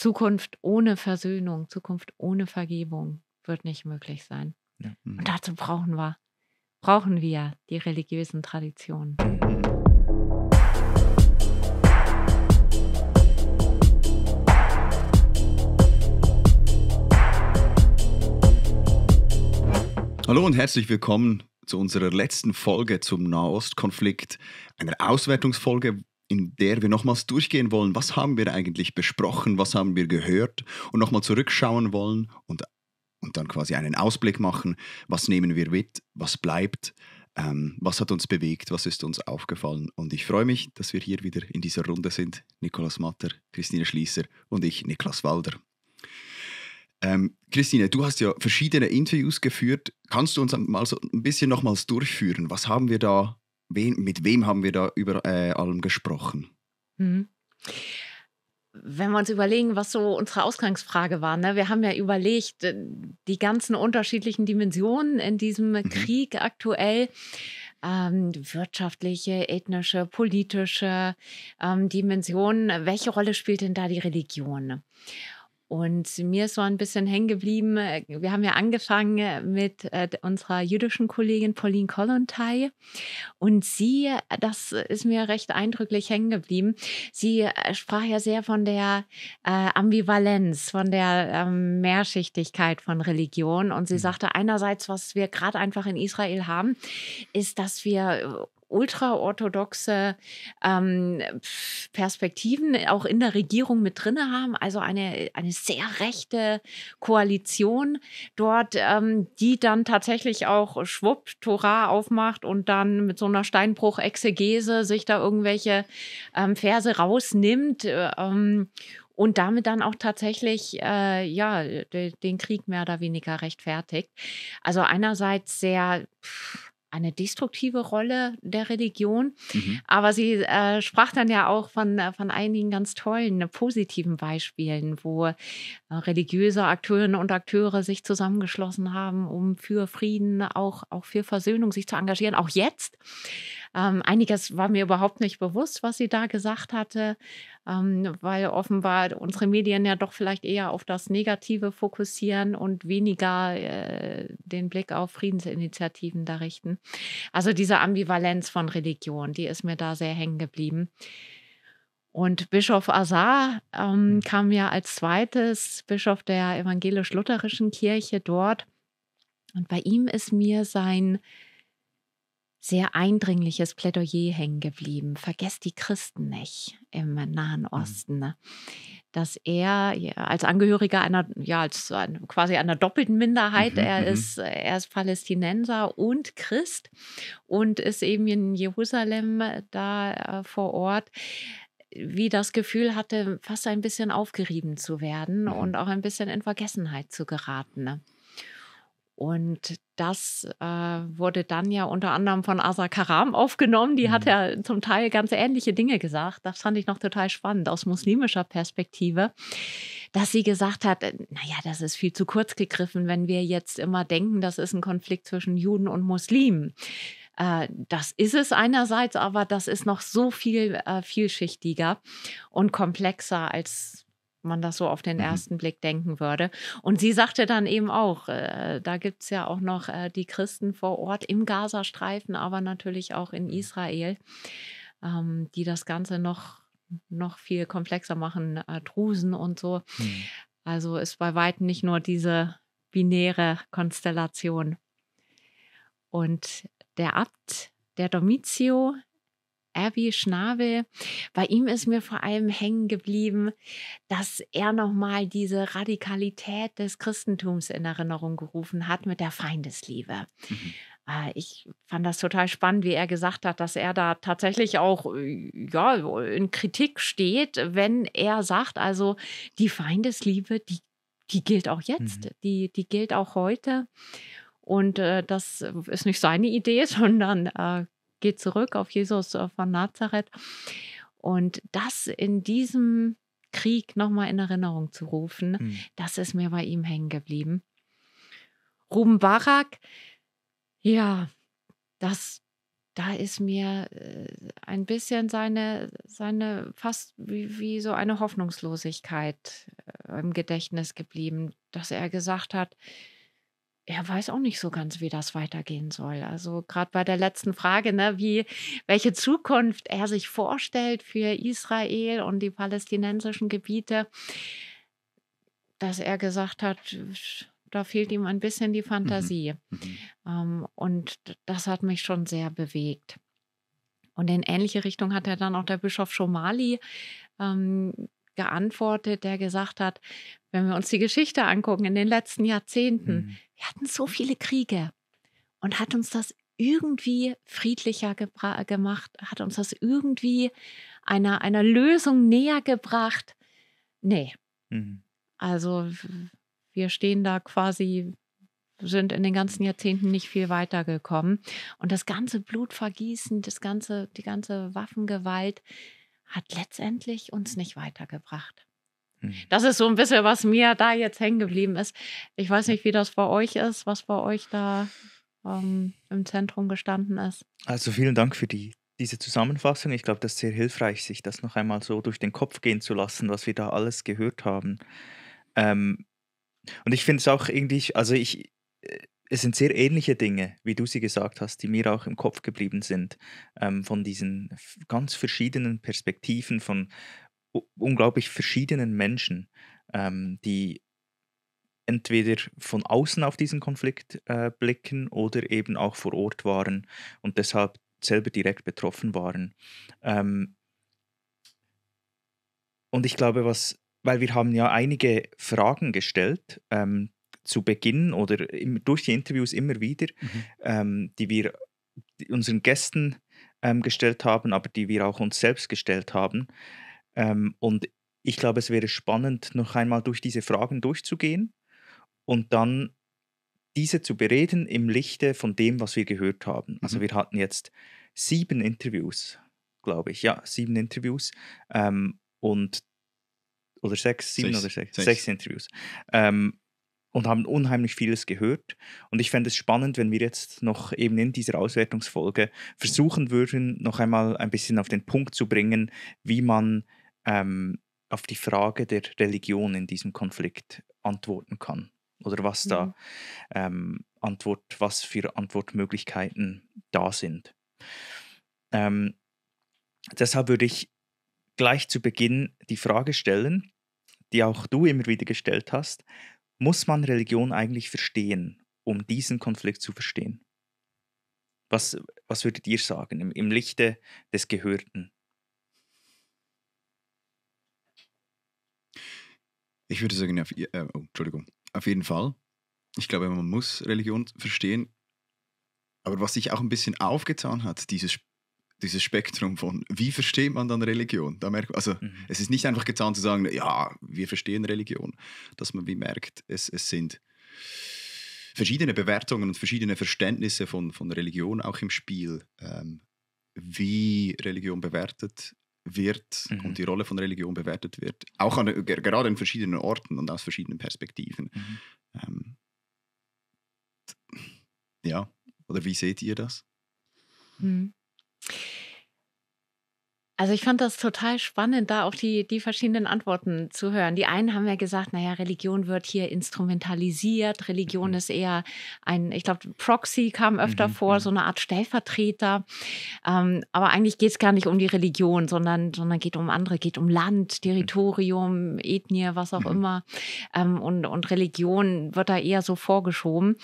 Zukunft ohne Versöhnung, Zukunft ohne Vergebung wird nicht möglich sein. Ja. Und mhm. dazu brauchen wir, brauchen wir die religiösen Traditionen. Mhm. Hallo und herzlich willkommen zu unserer letzten Folge zum Nahostkonflikt, einer Auswertungsfolge, in der wir nochmals durchgehen wollen, was haben wir eigentlich besprochen, was haben wir gehört und nochmal zurückschauen wollen und, und dann quasi einen Ausblick machen, was nehmen wir mit, was bleibt, ähm, was hat uns bewegt, was ist uns aufgefallen. Und ich freue mich, dass wir hier wieder in dieser Runde sind. Nikolaus Matter, Christine Schließer und ich, Niklas Walder. Ähm, Christine, du hast ja verschiedene Interviews geführt. Kannst du uns mal so ein bisschen nochmals durchführen? Was haben wir da wen, mit wem haben wir da über äh, allem gesprochen? Mhm. Wenn wir uns überlegen, was so unsere Ausgangsfrage war, ne? wir haben ja überlegt, äh, die ganzen unterschiedlichen Dimensionen in diesem mhm. Krieg aktuell. Ähm, wirtschaftliche, ethnische, politische ähm, Dimensionen. Welche Rolle spielt denn da die Religion? Und mir ist so ein bisschen hängen geblieben. Äh, wir haben ja angefangen äh, mit äh, unserer jüdischen Kollegin Pauline Kollontai. Und sie, das ist mir recht eindrücklich hängen geblieben. Sie sprach ja sehr von der äh, Ambivalenz, von der ähm, Mehrschichtigkeit von Religion. Und sie mhm. sagte einerseits, was wir gerade einfach in Israel haben, ist, dass wir ultraorthodoxe ähm, Perspektiven auch in der Regierung mit drin haben. Also eine, eine sehr rechte Koalition dort, ähm, die dann tatsächlich auch schwupp Torah aufmacht und dann mit so einer Steinbruch-Exegese sich da irgendwelche ähm, Verse rausnimmt. Äh, ähm, und damit dann auch tatsächlich äh, ja, den Krieg mehr oder weniger rechtfertigt. Also einerseits sehr pff, eine destruktive Rolle der Religion. Mhm. Aber sie äh, sprach dann ja auch von, äh, von einigen ganz tollen, äh, positiven Beispielen, wo äh, religiöse Akteurinnen und Akteure sich zusammengeschlossen haben, um für Frieden, auch, auch für Versöhnung sich zu engagieren. Auch jetzt ähm, einiges war mir überhaupt nicht bewusst, was sie da gesagt hatte, ähm, weil offenbar unsere Medien ja doch vielleicht eher auf das Negative fokussieren und weniger äh, den Blick auf Friedensinitiativen da richten. Also diese Ambivalenz von Religion, die ist mir da sehr hängen geblieben. Und Bischof Azar ähm, mhm. kam ja als zweites Bischof der evangelisch-lutherischen Kirche dort. Und bei ihm ist mir sein sehr eindringliches Plädoyer hängen geblieben. Vergesst die Christen nicht im Nahen mhm. Osten. Ne? Dass er ja, als Angehöriger einer, ja, als quasi einer doppelten Minderheit, mhm, er, mhm. ist, er ist Palästinenser und Christ und ist eben in Jerusalem äh, da äh, vor Ort wie das Gefühl hatte, fast ein bisschen aufgerieben zu werden mhm. und auch ein bisschen in Vergessenheit zu geraten. Ne? Und das äh, wurde dann ja unter anderem von Asa Karam aufgenommen. Die mhm. hat ja zum Teil ganz ähnliche Dinge gesagt. Das fand ich noch total spannend aus muslimischer Perspektive, dass sie gesagt hat, äh, naja, das ist viel zu kurz gegriffen, wenn wir jetzt immer denken, das ist ein Konflikt zwischen Juden und Muslimen. Äh, das ist es einerseits, aber das ist noch so viel äh, vielschichtiger und komplexer, als man das so auf den mhm. ersten mhm. Blick denken würde. Und sie sagte dann eben auch, äh, da gibt es ja auch noch äh, die Christen vor Ort im Gazastreifen, aber natürlich auch in Israel, ähm, die das Ganze noch, noch viel komplexer machen, äh, Drusen und so. Mhm. Also ist bei weitem nicht nur diese binäre Konstellation. Und der Abt, der Domitio, Abby Schnabel. Bei ihm ist mir vor allem hängen geblieben, dass er nochmal diese Radikalität des Christentums in Erinnerung gerufen hat mit der Feindesliebe. Mhm. Äh, ich fand das total spannend, wie er gesagt hat, dass er da tatsächlich auch äh, ja, in Kritik steht, wenn er sagt, also die Feindesliebe, die, die gilt auch jetzt, mhm. die, die gilt auch heute. Und äh, das ist nicht seine Idee, sondern äh, geht zurück auf Jesus von Nazareth. Und das in diesem Krieg nochmal in Erinnerung zu rufen, mhm. das ist mir bei ihm hängen geblieben. Ruben Barak, ja, das, da ist mir äh, ein bisschen seine, seine fast wie, wie so eine Hoffnungslosigkeit äh, im Gedächtnis geblieben, dass er gesagt hat, er weiß auch nicht so ganz, wie das weitergehen soll. Also gerade bei der letzten Frage, ne, wie welche Zukunft er sich vorstellt für Israel und die palästinensischen Gebiete, dass er gesagt hat, da fehlt ihm ein bisschen die mhm. Fantasie. Mhm. Ähm, und das hat mich schon sehr bewegt. Und in ähnliche Richtung hat er dann auch der Bischof Schomali ähm, geantwortet, der gesagt hat, wenn wir uns die Geschichte angucken in den letzten Jahrzehnten, mhm wir hatten so viele Kriege und hat uns das irgendwie friedlicher gemacht, hat uns das irgendwie einer, einer Lösung näher gebracht. Nee. Mhm. Also wir stehen da quasi, sind in den ganzen Jahrzehnten nicht viel weitergekommen. Und das ganze Blutvergießen, das ganze, die ganze Waffengewalt hat letztendlich uns nicht weitergebracht. Mhm. Das ist so ein bisschen, was mir da jetzt hängen geblieben ist. Ich weiß nicht, wie das bei euch ist, was bei euch da ähm, im Zentrum gestanden ist. Also vielen Dank für die, diese Zusammenfassung. Ich glaube, das ist sehr hilfreich, sich das noch einmal so durch den Kopf gehen zu lassen, was wir da alles gehört haben. Ähm, und ich finde es auch irgendwie, also ich, äh, es sind sehr ähnliche Dinge, wie du sie gesagt hast, die mir auch im Kopf geblieben sind, ähm, von diesen ganz verschiedenen Perspektiven, von unglaublich verschiedenen Menschen, ähm, die entweder von außen auf diesen Konflikt äh, blicken oder eben auch vor Ort waren und deshalb selber direkt betroffen waren. Ähm, und ich glaube, was, weil wir haben ja einige Fragen gestellt ähm, zu Beginn oder im, durch die Interviews immer wieder, mhm. ähm, die wir unseren Gästen ähm, gestellt haben, aber die wir auch uns selbst gestellt haben. Ähm, und ich glaube, es wäre spannend, noch einmal durch diese Fragen durchzugehen und dann diese zu bereden im Lichte von dem, was wir gehört haben. Also mhm. wir hatten jetzt sieben Interviews, glaube ich. Ja, sieben Interviews. Ähm, und oder sechs, sieben sechs, oder sechs, sechs, sechs Interviews. Ähm, und haben unheimlich vieles gehört. Und ich fände es spannend, wenn wir jetzt noch eben in dieser Auswertungsfolge versuchen würden, noch einmal ein bisschen auf den Punkt zu bringen, wie man ähm, auf die Frage der Religion in diesem Konflikt antworten kann. Oder was da mhm. ähm, Antwort, was für Antwortmöglichkeiten da sind. Ähm, deshalb würde ich gleich zu Beginn die Frage stellen, die auch du immer wieder gestellt hast, muss man Religion eigentlich verstehen, um diesen Konflikt zu verstehen? Was, was würdet ihr sagen im, im Lichte des Gehörten? Ich würde sagen, auf, äh, oh, Entschuldigung, auf jeden Fall. Ich glaube, man muss Religion verstehen. Aber was sich auch ein bisschen aufgetan hat, dieses, dieses Spektrum von, wie versteht man dann Religion? Da merkt, also mhm. es ist nicht einfach getan zu sagen, ja, wir verstehen Religion, dass man wie merkt, es, es sind verschiedene Bewertungen und verschiedene Verständnisse von, von Religion auch im Spiel, ähm, wie Religion bewertet wird mhm. und die Rolle von Religion bewertet wird, auch an, gerade in verschiedenen Orten und aus verschiedenen Perspektiven. Mhm. Ähm, ja, oder wie seht ihr das? Mhm. Also ich fand das total spannend, da auch die, die verschiedenen Antworten zu hören. Die einen haben ja gesagt, naja, Religion wird hier instrumentalisiert, Religion mhm. ist eher ein, ich glaube, Proxy kam öfter mhm. vor, mhm. so eine Art Stellvertreter. Ähm, aber eigentlich geht es gar nicht um die Religion, sondern, sondern geht um andere, geht um Land, Territorium, mhm. Ethnie, was auch mhm. immer. Ähm, und, und Religion wird da eher so vorgeschoben.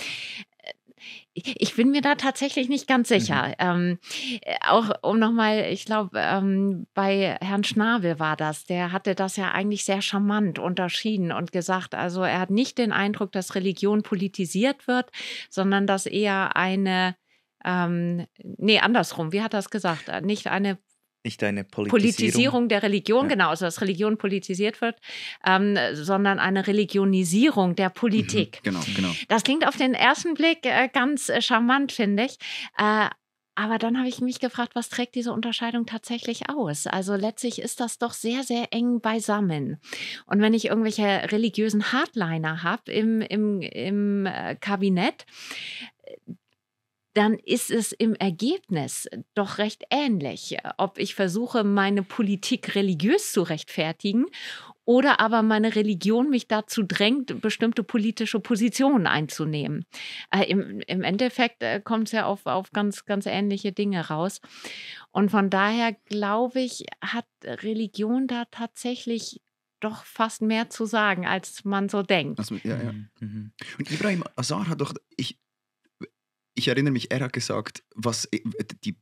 Ich bin mir da tatsächlich nicht ganz mhm. sicher. Mhm. Ähm, äh, auch um nochmal, ich glaube, ähm, bei Herrn Schnabel war das. Der hatte das ja eigentlich sehr charmant unterschieden und gesagt, also er hat nicht den Eindruck, dass Religion politisiert wird, sondern dass eher eine, ähm, nee, andersrum, wie hat er das gesagt? Äh, nicht eine nicht eine Politisierung. Politisierung der Religion, ja. genau, also dass Religion politisiert wird, ähm, sondern eine Religionisierung der Politik. Mhm, genau, genau. Das klingt auf den ersten Blick äh, ganz äh, charmant, finde ich. Äh, aber dann habe ich mich gefragt, was trägt diese Unterscheidung tatsächlich aus? Also letztlich ist das doch sehr, sehr eng beisammen. Und wenn ich irgendwelche religiösen Hardliner habe im, im, im äh, Kabinett, dann ist es im Ergebnis doch recht ähnlich, äh, ob ich versuche, meine Politik religiös zu rechtfertigen oder aber meine Religion mich dazu drängt, bestimmte politische Positionen einzunehmen. Äh, im, im, Endeffekt äh, kommt es ja auf, auf ganz, ganz ähnliche Dinge raus. Und von daher glaube ich, hat Religion da tatsächlich doch fast mehr zu sagen, als man so denkt. Also, ja, ja. Mhm. mhm. Und Ibrahim Azar hat doch, ich, ich erinnere mich, er hat gesagt, was äh, die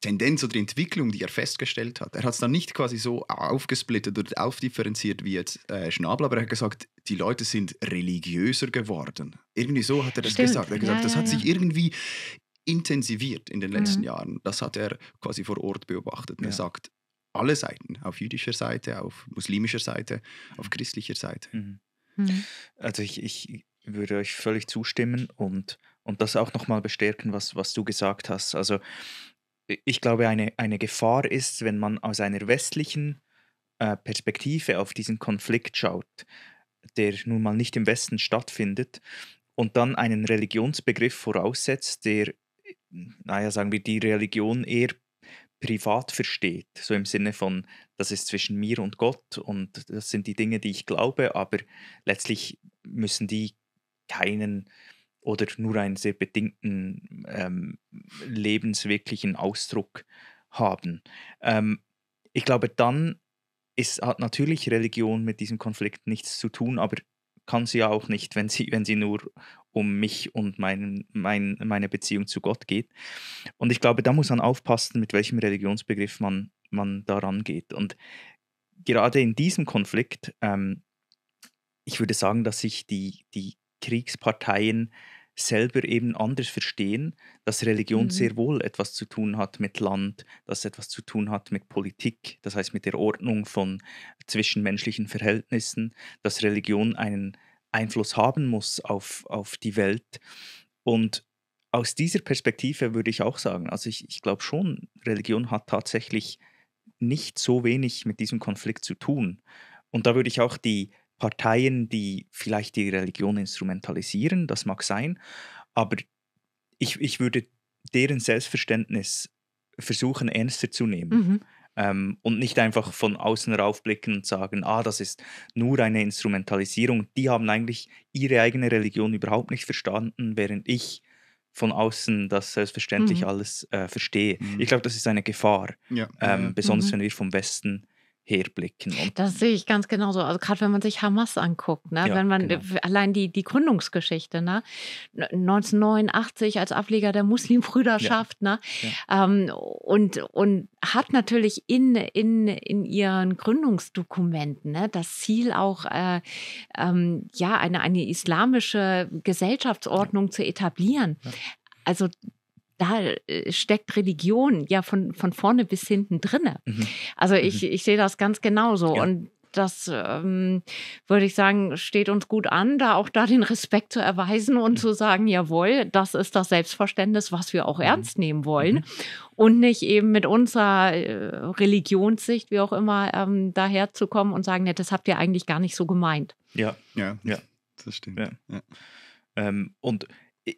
Tendenz oder die Entwicklung, die er festgestellt hat. Er hat es dann nicht quasi so aufgesplittet oder aufdifferenziert wie jetzt äh, Schnabel, aber er hat gesagt, die Leute sind religiöser geworden. Irgendwie so hat er das Stimmt. gesagt. Er hat gesagt, ja, das hat ja. sich irgendwie intensiviert in den mhm. letzten Jahren. Das hat er quasi vor Ort beobachtet. Und er sagt, alle Seiten, auf jüdischer Seite, auf muslimischer Seite, auf christlicher Seite. Mhm. Mhm. mhm. Also ich, ich würde euch völlig zustimmen und und das auch nochmal bestärken, was, was du gesagt hast. Also ich glaube, eine, eine Gefahr ist, wenn man aus einer westlichen äh, Perspektive auf diesen Konflikt schaut, der nun mal nicht im Westen stattfindet, und dann einen Religionsbegriff voraussetzt, der, naja, sagen wir, die Religion eher privat versteht, so im Sinne von, das ist zwischen mir und Gott und das sind die Dinge, die ich glaube, aber letztlich müssen die keinen oder nur einen sehr bedingten ähm, lebenswirklichen Ausdruck haben. Ähm, ich glaube, dann ist, hat natürlich Religion mit diesem Konflikt nichts zu tun, aber kann sie ja auch nicht, wenn sie, wenn sie nur um mich und mein, mein, meine Beziehung zu Gott geht. Und ich glaube, da muss man aufpassen, mit welchem Religionsbegriff man, man daran geht. Und gerade in diesem Konflikt, ähm, ich würde sagen, dass sich die, die Kriegsparteien selber eben anders verstehen, dass Religion mhm. sehr wohl etwas zu tun hat mit Land, dass etwas zu tun hat mit Politik, das heißt mit der Ordnung von zwischenmenschlichen Verhältnissen, dass Religion einen Einfluss haben muss auf, auf die Welt. Und aus dieser Perspektive würde ich auch sagen, also ich, ich glaube schon, Religion hat tatsächlich nicht so wenig mit diesem Konflikt zu tun. Und da würde ich auch die Parteien, die vielleicht die Religion instrumentalisieren, das mag sein, aber ich, ich würde deren Selbstverständnis versuchen ernster zu nehmen. Mhm. Ähm, und nicht einfach von außen raufblicken und sagen, ah, das ist nur eine Instrumentalisierung. Die haben eigentlich ihre eigene Religion überhaupt nicht verstanden, während ich von außen das selbstverständlich mhm. alles äh, verstehe. Mhm. Ich glaube, das ist eine Gefahr, ja. ähm, besonders mhm. wenn wir vom Westen herblicken. Und das sehe ich ganz genauso. Also gerade wenn man sich Hamas anguckt, ne? Ja, wenn man genau. allein die, die Gründungsgeschichte, ne? 1989 als Ableger der Muslimbrüderschaft, ja. ne? Ja. Ähm, und, und hat natürlich in, in, in ihren Gründungsdokumenten ne? das Ziel auch äh, ähm, ja, eine, eine islamische Gesellschaftsordnung zu etablieren. Also da äh, steckt Religion ja von, von vorne bis hinten drin. Mhm. Also ich, mhm. ich sehe das ganz genauso. Ja. Und das ähm, würde ich sagen, steht uns gut an, da auch da den Respekt zu erweisen und mhm. zu sagen, jawohl, das ist das Selbstverständnis, was wir auch mhm. ernst nehmen wollen mhm. und nicht eben mit unserer äh, Religionssicht, wie auch immer, ähm, daherzukommen und sagen, ja, das habt ihr eigentlich gar nicht so gemeint. Ja, ja, ja, das stimmt. Ja. Ja. Ähm, und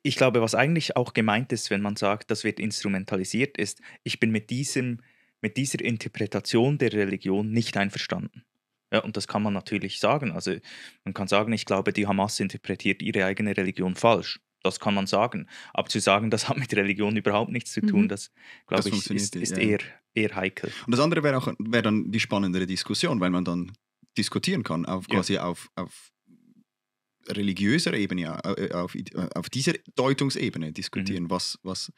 ich glaube, was eigentlich auch gemeint ist, wenn man sagt, das wird instrumentalisiert, ist, ich bin mit, diesem, mit dieser Interpretation der Religion nicht einverstanden. Ja, und das kann man natürlich sagen. Also man kann sagen, ich glaube, die Hamas interpretiert ihre eigene Religion falsch. Das kann man sagen. Aber zu sagen, das hat mit Religion überhaupt nichts zu tun, mhm. das glaube ich, ist, ist ja. eher, eher heikel. Und das andere wäre auch wär dann die spannendere Diskussion, weil man dann diskutieren kann, auf, quasi ja. auf, auf religiöser Ebene, äh, äh, auf, äh, auf dieser Deutungsebene diskutieren, mhm. was, was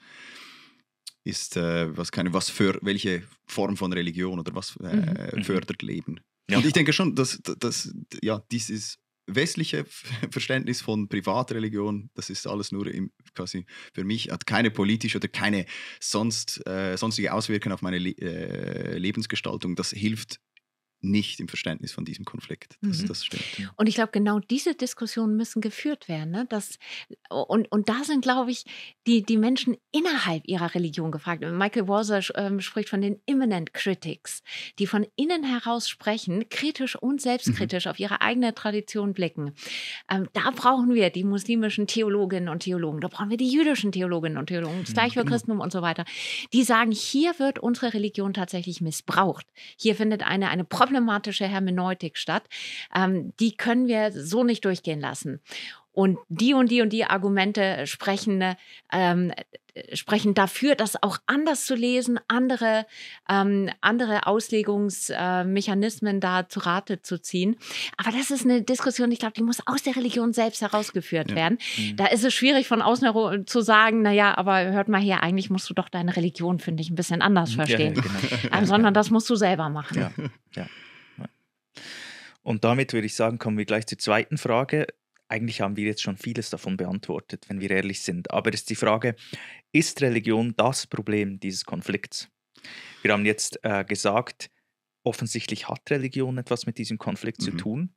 ist, was, keine, was für welche Form von Religion oder was äh, mhm. Mhm. fördert Leben. Ja. Und ich denke schon, dass, dass ja, dieses westliche Verständnis von Privatreligion, das ist alles nur im, quasi für mich, hat keine politische oder keine sonst, äh, sonstige Auswirkungen auf meine Le äh, Lebensgestaltung. Das hilft nicht im Verständnis von diesem Konflikt. Das, mhm. das stimmt. Und ich glaube, genau diese Diskussionen müssen geführt werden. Ne? Das, und, und da sind, glaube ich, die, die Menschen innerhalb ihrer Religion gefragt. Michael Walser ähm, spricht von den Imminent Critics, die von innen heraus sprechen, kritisch und selbstkritisch mhm. auf ihre eigene Tradition blicken. Ähm, da brauchen wir die muslimischen Theologinnen und Theologen, da brauchen wir die jüdischen Theologinnen und Theologen, das mhm, gleiche für genau. Christentum und so weiter, die sagen, hier wird unsere Religion tatsächlich missbraucht. Hier findet eine, eine problematische Hermeneutik statt. Ähm, die können wir so nicht durchgehen lassen und die und die und die Argumente sprechen, äh, ähm, äh, sprechen dafür, das auch anders zu lesen, andere, ähm, andere Auslegungsmechanismen äh, da zu Rate zu ziehen. Aber das ist eine Diskussion, ich glaube, die muss aus der Religion selbst herausgeführt ja. werden. Mhm. Da ist es schwierig von außen zu sagen, naja, aber hört mal her, eigentlich musst du doch deine Religion, finde ich, ein bisschen anders verstehen, ja, genau. ähm, sondern das musst du selber machen. Ja. Und damit würde ich sagen, kommen wir gleich zur zweiten Frage. Eigentlich haben wir jetzt schon vieles davon beantwortet, wenn wir ehrlich sind. Aber ist die Frage, ist Religion das Problem dieses Konflikts? Wir haben jetzt äh, gesagt, offensichtlich hat Religion etwas mit diesem Konflikt mhm. zu tun.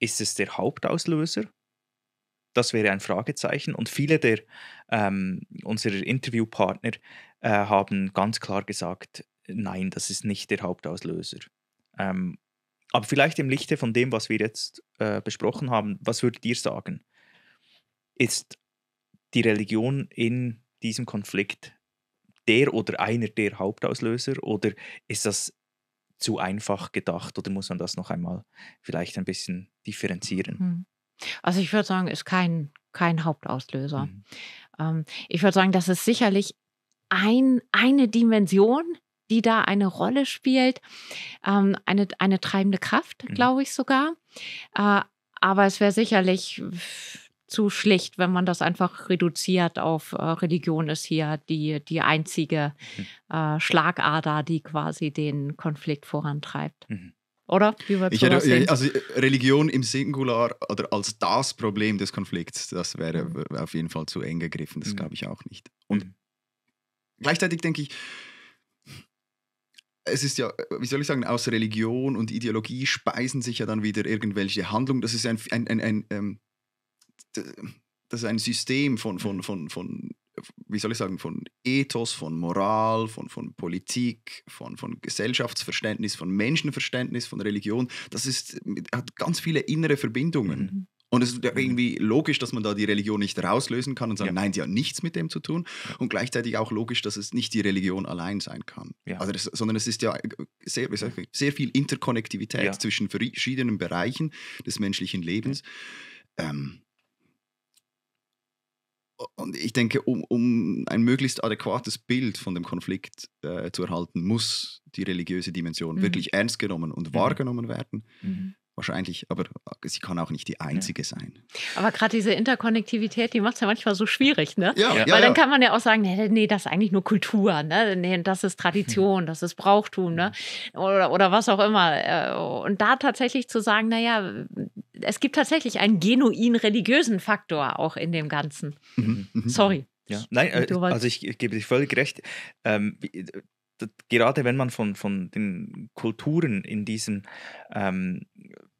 Ist es der Hauptauslöser? Das wäre ein Fragezeichen. Und viele der ähm, unserer Interviewpartner äh, haben ganz klar gesagt, nein, das ist nicht der Hauptauslöser. Ähm, aber vielleicht im Lichte von dem, was wir jetzt äh, besprochen haben, was würdet ihr sagen? Ist die Religion in diesem Konflikt der oder einer der Hauptauslöser oder ist das zu einfach gedacht oder muss man das noch einmal vielleicht ein bisschen differenzieren? Mhm. Also ich würde sagen, ist kein, kein Hauptauslöser. Mhm. Ähm, ich würde sagen, das ist sicherlich ein, eine Dimension die da eine Rolle spielt, ähm, eine, eine treibende Kraft, mhm. glaube ich sogar. Äh, aber es wäre sicherlich zu schlicht, wenn man das einfach reduziert auf äh, Religion ist hier die, die einzige mhm. äh, Schlagader, die quasi den Konflikt vorantreibt. Mhm. Oder? ich hätte, also Religion im Singular oder als das Problem des Konflikts, das wäre mhm. auf jeden Fall zu eng gegriffen, das mhm. glaube ich auch nicht. Und mhm. gleichzeitig denke ich, es ist ja, wie soll ich sagen, aus Religion und Ideologie speisen sich ja dann wieder irgendwelche Handlungen. Das ist ein, ein, ein, ein ähm, das ist ein System von, von, von, von, wie soll ich sagen, von Ethos, von Moral, von, von Politik, von, von Gesellschaftsverständnis, von Menschenverständnis, von Religion. Das ist, hat ganz viele innere Verbindungen. Mhm. Und es ist mhm. irgendwie logisch, dass man da die Religion nicht rauslösen kann und sagen, ja. nein, sie hat nichts mit dem zu tun. Und gleichzeitig auch logisch, dass es nicht die Religion allein sein kann. Ja. Also das, sondern es ist ja sehr, sehr viel Interkonnektivität ja. zwischen verschiedenen Bereichen des menschlichen Lebens. Ähm, und ich denke, um, um, ein möglichst adäquates Bild von dem Konflikt äh, zu erhalten, muss die religiöse Dimension mhm. wirklich ernst genommen und mhm. wahrgenommen werden. Mhm wahrscheinlich, aber sie kann auch nicht die einzige sein. Aber gerade diese Interkonnektivität, die macht es ja manchmal so schwierig, ne? Ja, ja, Weil ja, dann kann man ja auch sagen, nee, nee, das ist eigentlich nur Kultur, ne? Nee, das ist Tradition, das ist Brauchtum, ne? Oder, oder was auch immer. Äh, und da tatsächlich zu sagen, naja, es gibt tatsächlich einen genuin religiösen Faktor auch in dem Ganzen. Mhm, mhm. mhm. Sorry. Ja. Nein, äh, also ich, ich gebe dir völlig recht. Ähm, gerade wenn man von, von den Kulturen in diesem ähm,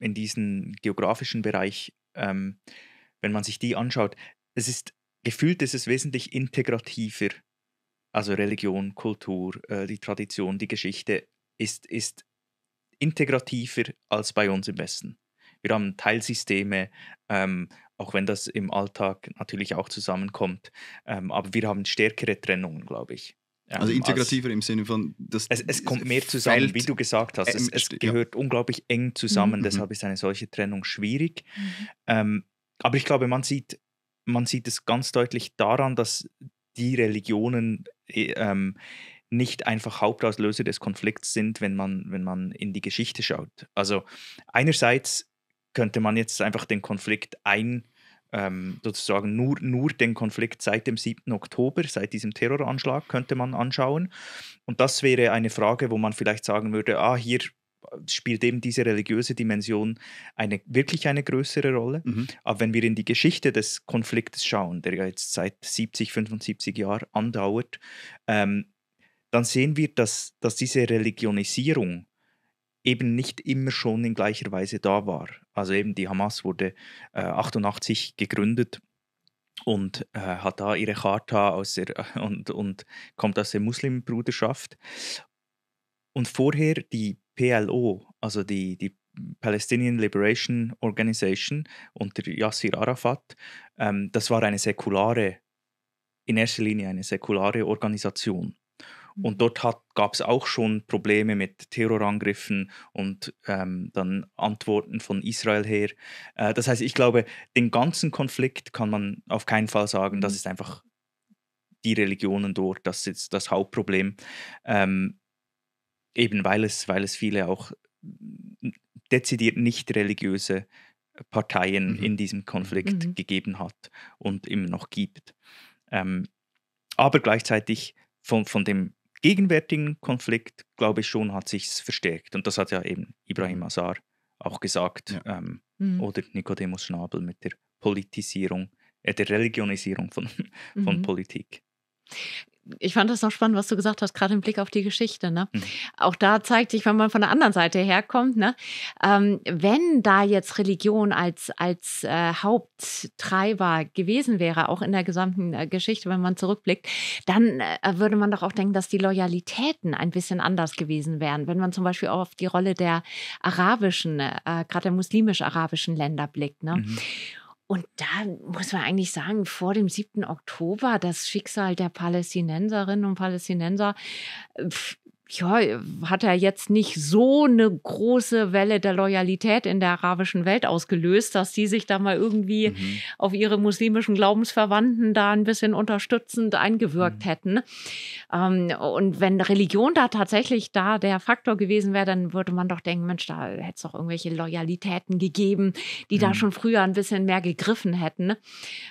in diesem geografischen Bereich, ähm, wenn man sich die anschaut, es ist gefühlt, ist es wesentlich integrativer. Also Religion, Kultur, äh, die Tradition, die Geschichte ist, ist integrativer als bei uns im Westen. Wir haben Teilsysteme, ähm, auch wenn das im Alltag natürlich auch zusammenkommt, ähm, aber wir haben stärkere Trennungen, glaube ich. Ja, also integrativer als, im Sinne von, dass es, es kommt mehr zusammen, Feld, wie du gesagt hast. Äh, es, es gehört ja. unglaublich eng zusammen, mhm. deshalb ist eine solche Trennung schwierig. Mhm. Ähm, aber ich glaube, man sieht, man sieht es ganz deutlich daran, dass die Religionen äh, ähm, nicht einfach Hauptauslöser des Konflikts sind, wenn man, wenn man in die Geschichte schaut. Also einerseits könnte man jetzt einfach den Konflikt ein ähm, sozusagen nur, nur den Konflikt seit dem 7. Oktober, seit diesem Terroranschlag könnte man anschauen. Und das wäre eine Frage, wo man vielleicht sagen würde, ah, hier spielt eben diese religiöse Dimension eine, wirklich eine größere Rolle. Mhm. Aber wenn wir in die Geschichte des Konfliktes schauen, der jetzt seit 70, 75 Jahren andauert, ähm, dann sehen wir, dass, dass diese Religionisierung eben nicht immer schon in gleicher Weise da war. Also eben die Hamas wurde äh, 88 gegründet und äh, hat da ihre Charta aus der, und, und kommt aus der Muslimbruderschaft. Und vorher die PLO, also die, die Palestinian Liberation Organization unter Yassir Arafat, ähm, das war eine säkulare, in erster Linie eine säkulare Organisation. Und mhm. dort gab es auch schon Probleme mit Terrorangriffen und ähm, dann Antworten von Israel her. Äh, das heißt, ich glaube, den ganzen Konflikt kann man auf keinen Fall sagen, das mhm. ist einfach die Religionen dort, das ist das Hauptproblem. Ähm, eben weil es, weil es viele auch dezidiert nicht religiöse Parteien mhm. in diesem Konflikt mhm. gegeben hat und immer noch gibt. Ähm, aber gleichzeitig von, von dem gegenwärtigen Konflikt, glaube ich, schon hat sich verstärkt. Und das hat ja eben Ibrahim Azar auch gesagt. Ja. Ähm, mhm. Oder Nicodemus Schnabel mit der Politisierung, äh, der Religionisierung von, von mhm. Politik ich fand das noch spannend, was du gesagt hast, gerade im Blick auf die Geschichte. Ne? Mhm. Auch da zeigt sich, wenn man von der anderen Seite herkommt, ne? Ähm, wenn da jetzt Religion als, als äh, Haupttreiber gewesen wäre, auch in der gesamten äh, Geschichte, wenn man zurückblickt, dann äh, würde man doch auch denken, dass die Loyalitäten ein bisschen anders gewesen wären. Wenn man zum Beispiel auch auf die Rolle der arabischen, äh, gerade der muslimisch-arabischen Länder blickt. Ne? Mhm. Und da muss man eigentlich sagen, vor dem 7. Oktober, das Schicksal der Palästinenserinnen und Palästinenser ja, hat er jetzt nicht so eine große Welle der Loyalität in der arabischen Welt ausgelöst, dass die sich da mal irgendwie mhm. auf ihre muslimischen Glaubensverwandten da ein bisschen unterstützend eingewirkt mhm. hätten. Ähm, und wenn Religion da tatsächlich da der Faktor gewesen wäre, dann würde man doch denken, Mensch, da hätte es doch irgendwelche Loyalitäten gegeben, die mhm. da schon früher ein bisschen mehr gegriffen hätten.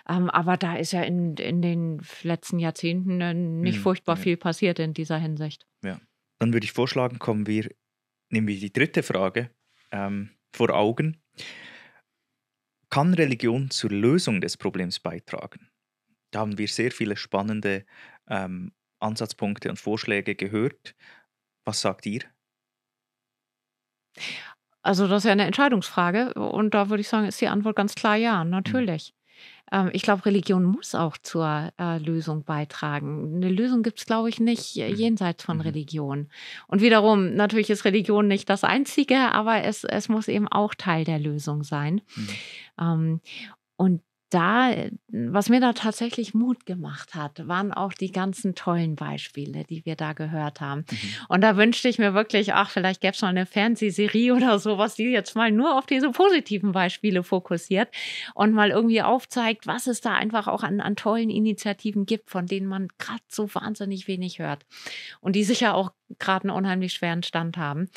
Ähm, aber da ist ja in, in den letzten Jahrzehnten äh, nicht mhm. furchtbar ja. viel passiert in dieser Hinsicht. Ja. Dann würde ich vorschlagen, kommen wir, nehmen wir die dritte Frage ähm, vor Augen. Kann Religion zur Lösung des Problems beitragen? Da haben wir sehr viele spannende ähm, Ansatzpunkte und Vorschläge gehört. Was sagt ihr? Also das ist ja eine Entscheidungsfrage und da würde ich sagen, ist die Antwort ganz klar ja, natürlich. Ähm, ich glaube, Religion muss auch zur äh, Lösung beitragen. Eine Lösung gibt es, glaube ich, nicht äh, mhm. jenseits von mhm. Religion. Und wiederum, natürlich ist Religion nicht das Einzige, aber es, es muss eben auch Teil der Lösung sein. Mhm. Ähm, und da, was mir da tatsächlich Mut gemacht hat, waren auch die ganzen tollen Beispiele, die wir da gehört haben. Mhm. Und da wünschte ich mir wirklich, ach, vielleicht gäbe es mal eine Fernsehserie oder sowas, die jetzt mal nur auf diese positiven Beispiele fokussiert und mal irgendwie aufzeigt, was es da einfach auch an, an tollen Initiativen gibt, von denen man gerade so wahnsinnig wenig hört und die sicher auch gerade einen unheimlich schweren Stand haben.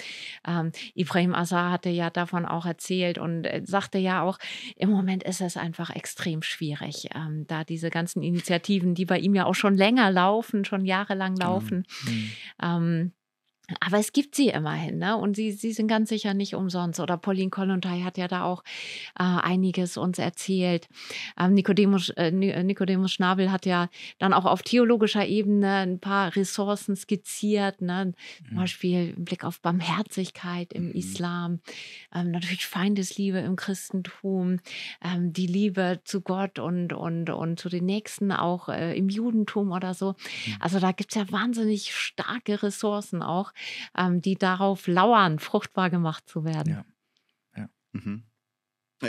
Ähm, Ibrahim Azar hatte ja davon auch erzählt und äh, sagte ja auch, im Moment ist es einfach extrem schwierig, ähm, da diese ganzen Initiativen, die bei ihm ja auch schon länger laufen, schon jahrelang genau. laufen, mhm. ähm, aber es gibt sie immerhin, ne? Und sie, sie sind ganz sicher nicht umsonst. Oder Pauline Kollontai hat ja da auch äh, einiges uns erzählt. Ähm, Nikodemus, äh, Nikodemus äh, Schnabel hat ja dann auch auf theologischer Ebene ein paar Ressourcen skizziert, ne? Zum mhm. Beispiel im Blick auf Barmherzigkeit im mhm. Islam, ähm, natürlich Feindesliebe im Christentum, ähm, die Liebe zu Gott und, und, und zu den Nächsten auch äh, im Judentum oder so. Mhm. Also da gibt es ja wahnsinnig starke Ressourcen auch ähm, die darauf lauern, fruchtbar gemacht zu werden. Ja. ja. Mhm.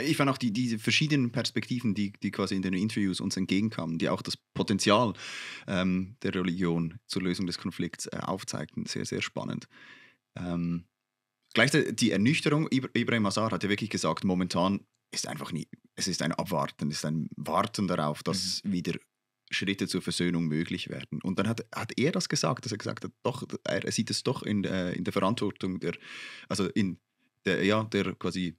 Ich fand auch die, diese verschiedenen Perspektiven, die, die quasi in den Interviews uns entgegenkamen, die auch das Potenzial ähm, der Religion zur Lösung des Konflikts äh, aufzeigten, sehr, sehr spannend. Ähm, gleichzeitig die Ernüchterung, Ibrahim Azar hat ja wirklich gesagt, momentan ist einfach nie, es ist ein Abwarten, es ist ein Warten darauf, dass mhm. wieder Schritte zur Versöhnung möglich werden. Und dann hat, hat er das gesagt, dass er gesagt hat, doch, er sieht es doch in, äh, in der Verantwortung der, also in der, ja, der quasi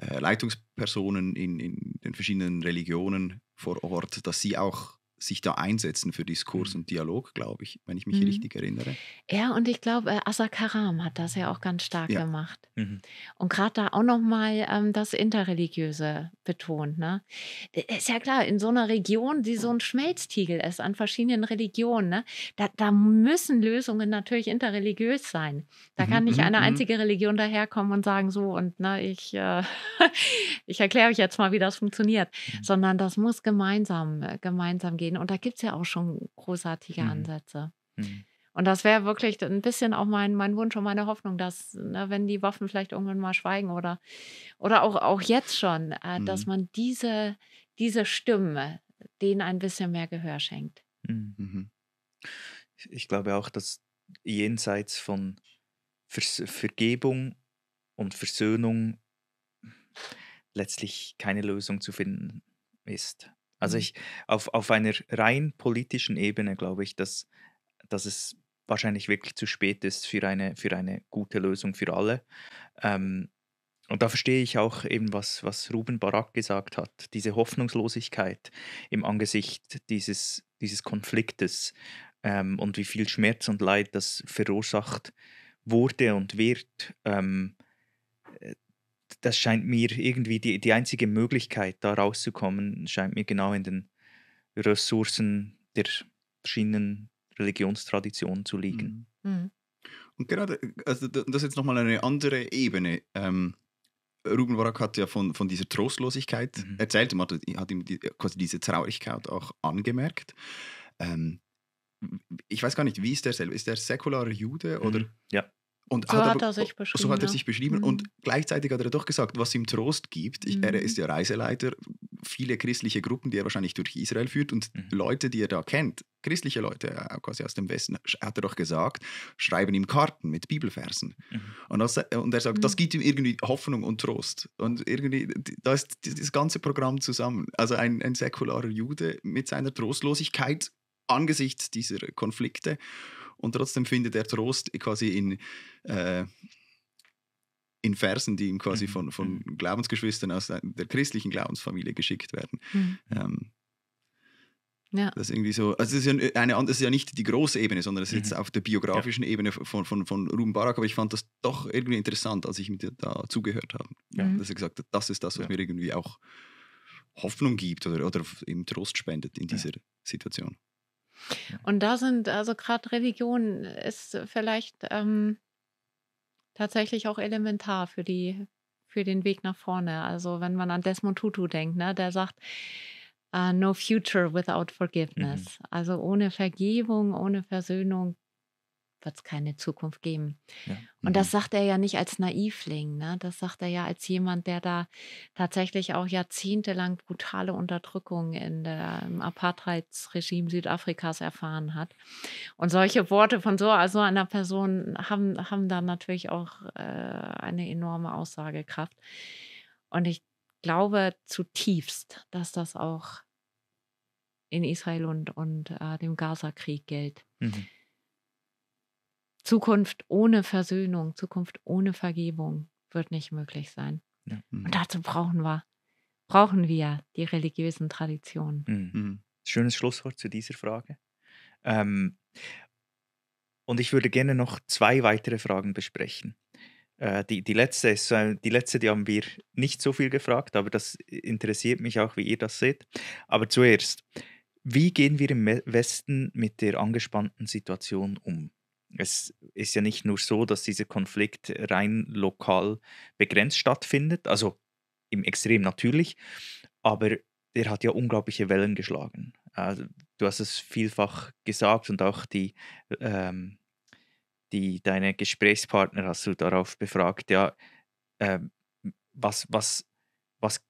äh, Leitungspersonen in, in den verschiedenen Religionen vor Ort, dass sie auch sich da einsetzen für Diskurs mhm. und Dialog, glaube ich, wenn ich mich mhm. richtig erinnere. Ja, und ich glaube, äh, Karam hat das ja auch ganz stark ja. gemacht. Mhm. Und gerade da auch nochmal ähm, das Interreligiöse betont. Ne? Äh, ist ja klar, in so einer Region, die so ein Schmelztiegel ist an verschiedenen Religionen, ne? da, da müssen Lösungen natürlich interreligiös sein. Da kann mhm, nicht mhm, eine einzige Religion daherkommen und sagen, so und ne, ich, äh, ich erkläre euch jetzt mal, wie das funktioniert, sondern das muss gemeinsam, äh, gemeinsam gehen gehen. Und da gibt es ja auch schon großartige mhm. Ansätze. Mhm. Und das wäre wirklich ein bisschen auch mein, mein Wunsch und meine Hoffnung, dass, ne, wenn die Waffen vielleicht irgendwann mal schweigen oder, oder auch, auch jetzt schon, äh, mhm. dass man diese, diese Stimme denen ein bisschen mehr Gehör schenkt. Mhm. Mhm. Ich glaube auch, dass jenseits von Vers Vergebung und Versöhnung letztlich keine Lösung zu finden ist. Also mhm. ich, auf, auf einer rein politischen Ebene glaube ich, dass, dass es wahrscheinlich wirklich zu spät ist für eine, für eine gute Lösung für alle. Ähm, und da verstehe ich auch eben, was, was Ruben Barak gesagt hat, diese Hoffnungslosigkeit im Angesicht dieses, dieses Konfliktes ähm, und wie viel Schmerz und Leid das verursacht wurde und wird. Ähm, das scheint mir irgendwie die, die einzige Möglichkeit, da rauszukommen, scheint mir genau in den Ressourcen der verschiedenen Religionstraditionen zu liegen. Mhm. mhm. Und gerade, also das ist jetzt nochmal eine andere Ebene. Ähm, Ruben Warak hat ja von, von dieser Trostlosigkeit mhm. erzählt, hat, hat ihm die, quasi diese Traurigkeit auch angemerkt. Ähm, ich weiß gar nicht, wie ist der selber? Ist der säkularer Jude mhm. oder? Ja. Und so hat, hat er sich beschrieben. So hat er sich beschrieben mhm. und gleichzeitig hat er doch gesagt, was ihm Trost gibt. Ich, mhm. Er ist ja Reiseleiter, viele christliche Gruppen, die er wahrscheinlich durch Israel führt und mhm. Leute, die er da kennt, christliche Leute äh, quasi aus dem Westen, hat er doch gesagt, schreiben ihm Karten mit Bibelversen. Mhm. Und, das, äh, und, er sagt, das mhm. gibt ihm irgendwie Hoffnung und Trost. Und irgendwie, da ist das ganze Programm zusammen. Also ein, ein säkularer Jude mit seiner Trostlosigkeit angesichts dieser Konflikte und trotzdem findet er Trost quasi in, äh, in Versen, die ihm quasi mhm. von, von mhm. Glaubensgeschwistern aus der christlichen Glaubensfamilie geschickt werden. Mhm. Ähm, ja. Das ist irgendwie so, also es ist, ja eine, das ist ja nicht die große Ebene, sondern es ist mhm. jetzt auf der biografischen ja. Ebene von, von, von Ruben Barak, aber ich fand das doch irgendwie interessant, als ich mit da zugehört habe. Ja. Dass er gesagt hat, das ist das, was ja. mir irgendwie auch Hoffnung gibt oder, oder eben Trost spendet in dieser Situation. Und da sind also gerade Religion ist vielleicht ähm, tatsächlich auch elementar für die für den Weg nach vorne. Also wenn man an Desmond Tutu denkt, ne, der sagt uh, No future without forgiveness. Mhm. Also ohne Vergebung, ohne Versöhnung wird es keine Zukunft geben. Ja. Und das mhm. sagt er ja nicht als Naivling, ne? das sagt er ja als jemand, der da tatsächlich auch jahrzehntelang brutale Unterdrückung in der, im Apartheidsregime Südafrikas erfahren hat. Und solche Worte von so, so einer Person haben, haben dann natürlich auch äh, eine enorme Aussagekraft. Und ich glaube zutiefst, dass das auch in Israel und, und äh, dem Gaza-Krieg gilt. Mhm Zukunft ohne Versöhnung, Zukunft ohne Vergebung wird nicht möglich sein. Ja. Mhm. Und dazu brauchen wir, brauchen wir die religiösen Traditionen. Mhm. mhm. Schönes Schlusswort zu dieser Frage. Ähm, und ich würde gerne noch zwei weitere Fragen besprechen. Äh, die, die letzte ist äh, die letzte, die haben wir nicht so viel gefragt, aber das interessiert mich auch, wie ihr das seht. Aber zuerst, wie gehen wir im Westen mit der angespannten Situation um? es ist ja nicht nur so, dass dieser Konflikt rein lokal begrenzt stattfindet, also im Extrem natürlich, aber der hat ja unglaubliche Wellen geschlagen. Also, du hast es vielfach gesagt und auch die, ähm, die, deine Gesprächspartner hast du darauf befragt, ja, äh, was, was, was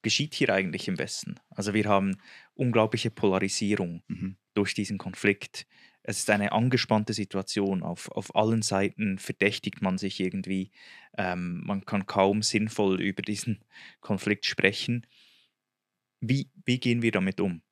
geschieht hier eigentlich im Westen? Also wir haben unglaubliche Polarisierung mhm. durch diesen Konflikt es ist eine angespannte Situation. Auf, auf allen Seiten verdächtigt man sich irgendwie. Ähm, man kann kaum sinnvoll über diesen Konflikt sprechen. Wie, wie gehen wir damit um?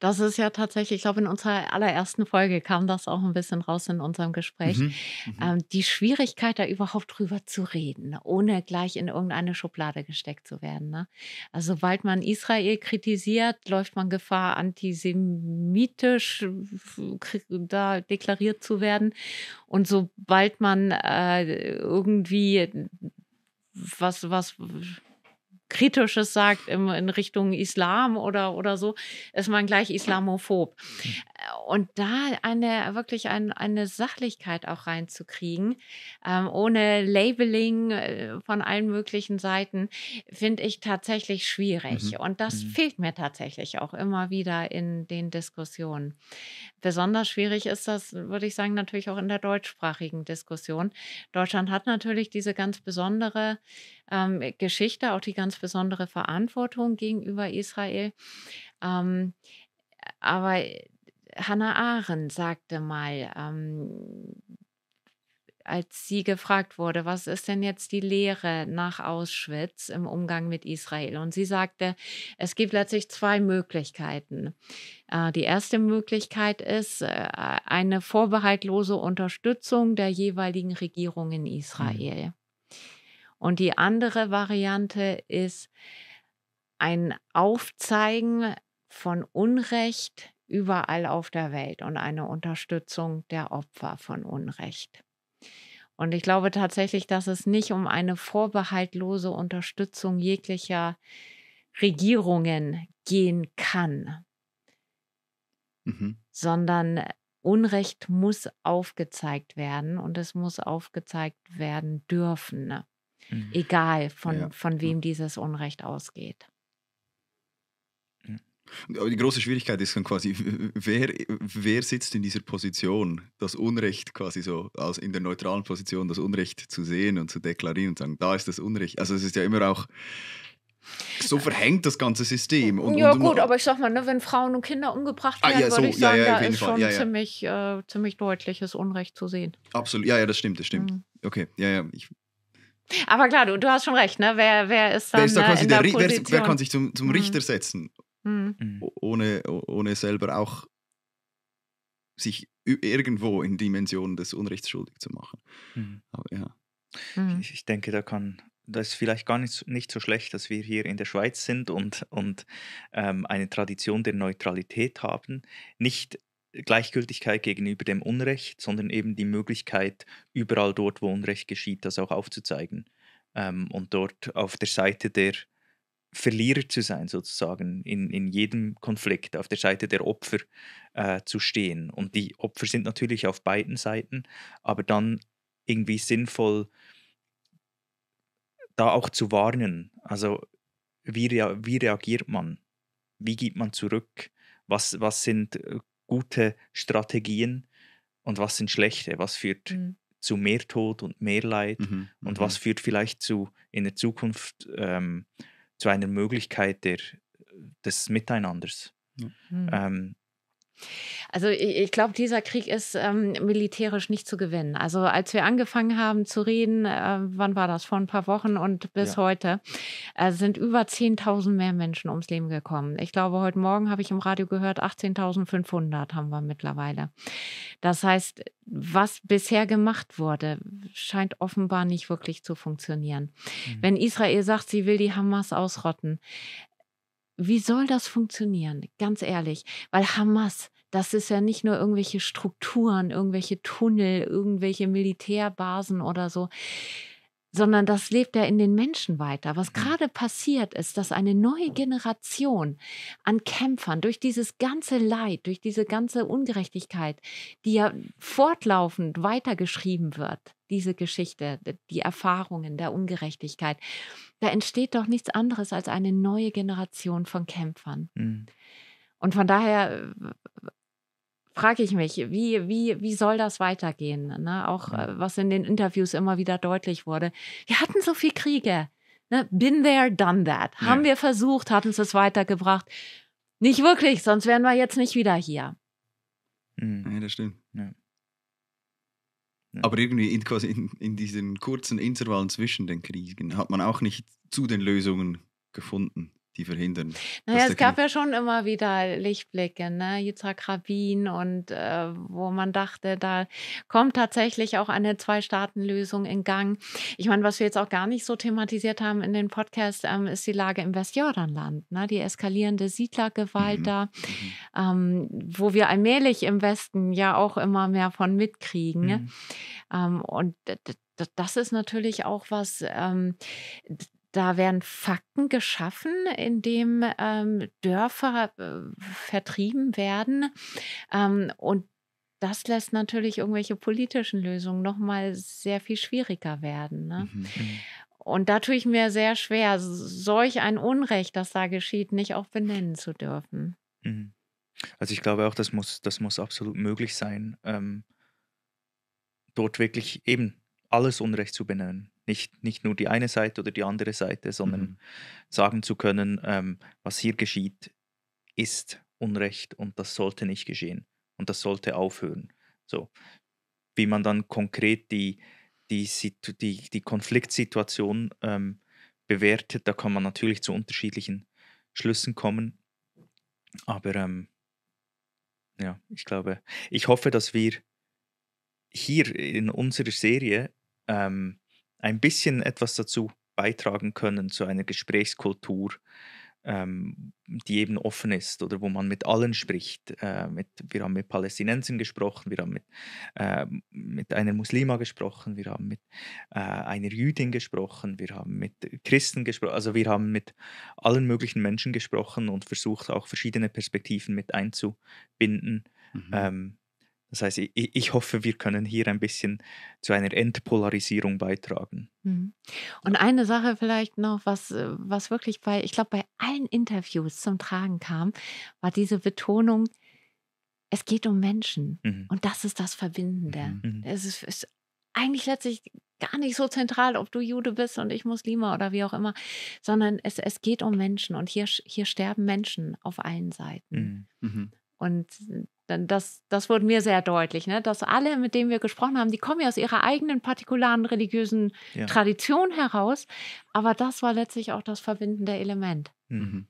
Das ist ja tatsächlich, ich glaube, in unserer allerersten Folge kam das auch ein bisschen raus in unserem Gespräch. Mhm, mhm, ähm, die Schwierigkeit, da überhaupt drüber zu reden, ohne gleich in irgendeine Schublade gesteckt zu werden. Ne? Also, sobald man Israel kritisiert, läuft man Gefahr, antisemitisch äh, da deklariert zu werden. Und sobald man äh, irgendwie was, was Kritisches sagt in Richtung Islam oder, oder so, ist man gleich islamophob. Äh, und da eine wirklich ein, eine Sachlichkeit auch reinzukriegen, ähm, ohne Labeling äh, von allen möglichen Seiten, finde ich tatsächlich schwierig. Mhm. Und das mhm. fehlt mir tatsächlich auch immer wieder in den Diskussionen. Besonders schwierig ist das, würde ich sagen, natürlich auch in der deutschsprachigen Diskussion. Deutschland hat natürlich diese ganz besondere ähm, Geschichte, auch die ganz besondere Verantwortung gegenüber Israel. Ähm, aber äh, Hannah Arendt sagte mal, ähm, als sie gefragt wurde, was ist denn jetzt die Lehre nach Auschwitz im Umgang mit Israel? Und sie sagte, es gibt letztlich zwei Möglichkeiten. Äh, die erste Möglichkeit ist äh, eine vorbehaltlose Unterstützung der jeweiligen Regierung in mhm. Israel. Mhm. Und die andere Variante ist ein Aufzeigen von Unrecht überall auf der Welt und eine Unterstützung der Opfer von Unrecht. Und ich glaube tatsächlich, dass es nicht um eine vorbehaltlose Unterstützung jeglicher Regierungen gehen kann, mhm. sondern Unrecht muss aufgezeigt werden und es muss aufgezeigt werden dürfen. Mhm. Egal, von, ja. von wem dieses Unrecht ausgeht. Aber die große Schwierigkeit ist dann quasi, wer, wer sitzt in dieser Position, das Unrecht quasi so, also in der neutralen Position, das Unrecht zu sehen und zu deklarieren und sagen, da ist das Unrecht. Also es ist ja immer auch so äh. verhängt das ganze System. Und, ja und, gut, aber ich sag mal, ne, wenn Frauen und Kinder umgebracht werden, ah, ja, so, würde ich sagen, ja, ja, da ist Fall. schon Ziemlich, äh, ziemlich deutliches Unrecht zu sehen. Absolut, ja, ja, das stimmt, das stimmt. Mhm. Okay, ja, ja, ich aber klar, du, du hast schon recht, ne? Wer, wer ist dann wer ist da äh, quasi in der, der Position? Wer, wer, kann sich zum, zum mhm. Richter setzen, mhm. mhm. ohne, ohne selber auch sich irgendwo in Dimensionen des Unrechts schuldig zu machen. Mhm. Aber ja. Mhm. Ich, ich, denke, da kann. Das ist vielleicht gar nicht, nicht so schlecht, dass wir hier in der Schweiz sind und, und ähm, eine Tradition der Neutralität haben. Nicht Gleichgültigkeit gegenüber dem Unrecht, sondern eben die Möglichkeit, überall dort, wo Unrecht geschieht, das auch aufzuzeigen ähm, und dort auf der Seite der Verlierer zu sein, sozusagen, in, in jedem Konflikt, auf der Seite der Opfer äh, zu stehen. Und die Opfer sind natürlich auf beiden Seiten, aber dann irgendwie sinnvoll da auch zu warnen. Also wie, rea wie reagiert man? Wie gibt man zurück? Was, was sind äh, gute Strategien und was sind schlechte, was führt mhm. zu mehr Tod und mehr Leid mhm. und mhm. was führt vielleicht zu in der Zukunft ähm, zu einer Möglichkeit der, des Miteinanders. Mhm. Ähm, also ich, ich glaube, dieser Krieg ist ähm, militärisch nicht zu gewinnen. Also als wir angefangen haben zu reden, äh, wann war das? Vor ein paar Wochen und bis ja. heute äh, sind über 10.000 mehr Menschen ums Leben gekommen. Ich glaube, heute Morgen habe ich im Radio gehört, 18.500 haben wir mittlerweile. Das heißt, was bisher gemacht wurde, scheint offenbar nicht wirklich zu funktionieren. Mhm. Wenn Israel sagt, sie will die Hamas ausrotten, wie soll das funktionieren? Ganz ehrlich, weil Hamas, das ist ja nicht nur irgendwelche Strukturen, irgendwelche Tunnel, irgendwelche Militärbasen oder so, sondern das lebt ja in den Menschen weiter. Was mhm. gerade passiert ist, dass eine neue Generation an Kämpfern durch dieses ganze Leid, durch diese ganze Ungerechtigkeit, die ja fortlaufend weitergeschrieben wird, diese Geschichte, die Erfahrungen der Ungerechtigkeit, da entsteht doch nichts anderes als eine neue Generation von Kämpfern. Mhm. Und von daher äh, frage ich mich, wie, wie, wie soll das weitergehen? Ne? Auch ja. Äh, was in den Interviews immer wieder deutlich wurde. Wir hatten so viel Kriege. Ne? Been there, done that. Ja. Haben wir versucht, hat uns das weitergebracht. Nicht wirklich, sonst wären wir jetzt nicht wieder hier. Mhm. Ja, das stimmt. Ja. Aber irgendwie in, quasi in, in diesen kurzen Intervallen zwischen den Kriegen hat man auch nicht zu den Lösungen gefunden die verhindern. Naja, es gab ja schon immer wieder Lichtblicke, ne? Yitzhak Rabin und äh, wo man dachte, da kommt tatsächlich auch eine Zwei-Staaten-Lösung in Gang. Ich meine, was wir jetzt auch gar nicht so thematisiert haben in den Podcast, ähm, ist die Lage im Westjordanland, ne? die eskalierende Siedlergewalt mhm. da, mhm. Ähm, wo wir allmählich im Westen ja auch immer mehr von mitkriegen. Mhm. Ähm, und das ist natürlich auch was, ähm, da werden Fakten geschaffen, indem ähm, Dörfer äh, vertrieben werden. Ähm, und das lässt natürlich irgendwelche politischen Lösungen nochmal sehr viel schwieriger werden. Ne? Mhm, mhm. Und da tue ich mir sehr schwer, solch ein Unrecht, das da geschieht, nicht auch benennen zu dürfen. Mhm. Also ich glaube auch, das muss, das muss absolut möglich sein, ähm, dort wirklich eben alles Unrecht zu benennen nicht, nicht nur die eine Seite oder die andere Seite, sondern mhm. sagen zu können, ähm, was hier geschieht, ist Unrecht und das sollte nicht geschehen und das sollte aufhören. So, wie man dann konkret die, die, die, die Konfliktsituation ähm, bewertet, da kann man natürlich zu unterschiedlichen Schlüssen kommen. Aber ähm, ja, ich glaube, ich hoffe, dass wir hier in unserer Serie ähm, ein bisschen etwas dazu beitragen können zu einer Gesprächskultur, ähm, die eben offen ist oder wo man mit allen spricht. Äh, mit, wir haben mit Palästinensern gesprochen, wir haben mit, äh, mit einer Muslima gesprochen, wir haben mit äh, einer Jüdin gesprochen, wir haben mit Christen gesprochen, also wir haben mit allen möglichen Menschen gesprochen und versucht auch verschiedene Perspektiven mit einzubinden. Mhm. Ähm, das heißt, ich, ich, hoffe, wir können hier ein bisschen zu einer Entpolarisierung beitragen. Mhm. Und eine Sache vielleicht noch, was, äh, was wirklich bei, ich glaube, bei allen Interviews zum Tragen kam, war diese Betonung, es geht um Menschen. Mhm. Und das ist das Verbindende. Mhm. mhm. Es ist, ist eigentlich letztlich gar nicht so zentral, ob du Jude bist und ich Muslime oder wie auch immer, sondern es, es geht um Menschen und hier, hier sterben Menschen auf allen Seiten. Mhm. mhm. Und das, das wurde mir sehr deutlich, ne? dass alle, mit denen wir gesprochen haben, die kommen ja aus ihrer eigenen partikularen religiösen ja. Tradition heraus, aber das war letztlich auch das verbindende Element. Mhm. mhm.